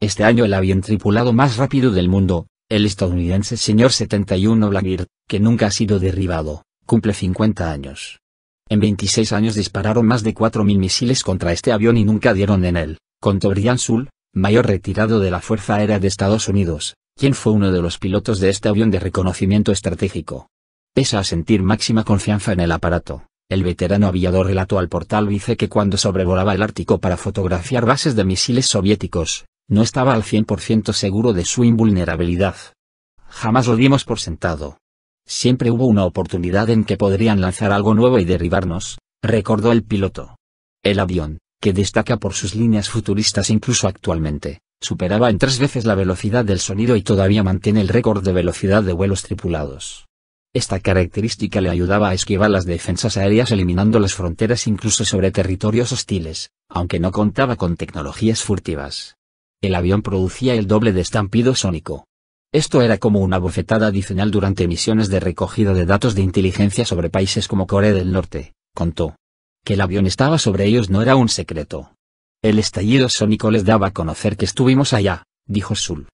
Este año el avión tripulado más rápido del mundo, el estadounidense señor 71 Blackbird, que nunca ha sido derribado, cumple 50 años. En 26 años dispararon más de 4.000 misiles contra este avión y nunca dieron en él, contó Brian Sul, mayor retirado de la Fuerza Aérea de Estados Unidos, quien fue uno de los pilotos de este avión de reconocimiento estratégico. Pese a sentir máxima confianza en el aparato, el veterano aviador relató al portal Vice que cuando sobrevolaba el Ártico para fotografiar bases de misiles soviéticos, no estaba al 100% seguro de su invulnerabilidad. Jamás lo dimos por sentado. Siempre hubo una oportunidad en que podrían lanzar algo nuevo y derribarnos, recordó el piloto. El avión, que destaca por sus líneas futuristas incluso actualmente, superaba en tres veces la velocidad del sonido y todavía mantiene el récord de velocidad de vuelos tripulados. Esta característica le ayudaba a esquivar las defensas aéreas eliminando las fronteras incluso sobre territorios hostiles, aunque no contaba con tecnologías furtivas el avión producía el doble de estampido sónico. Esto era como una bofetada adicional durante misiones de recogida de datos de inteligencia sobre países como Corea del Norte, contó. Que el avión estaba sobre ellos no era un secreto. El estallido sónico les daba a conocer que estuvimos allá, dijo Sul,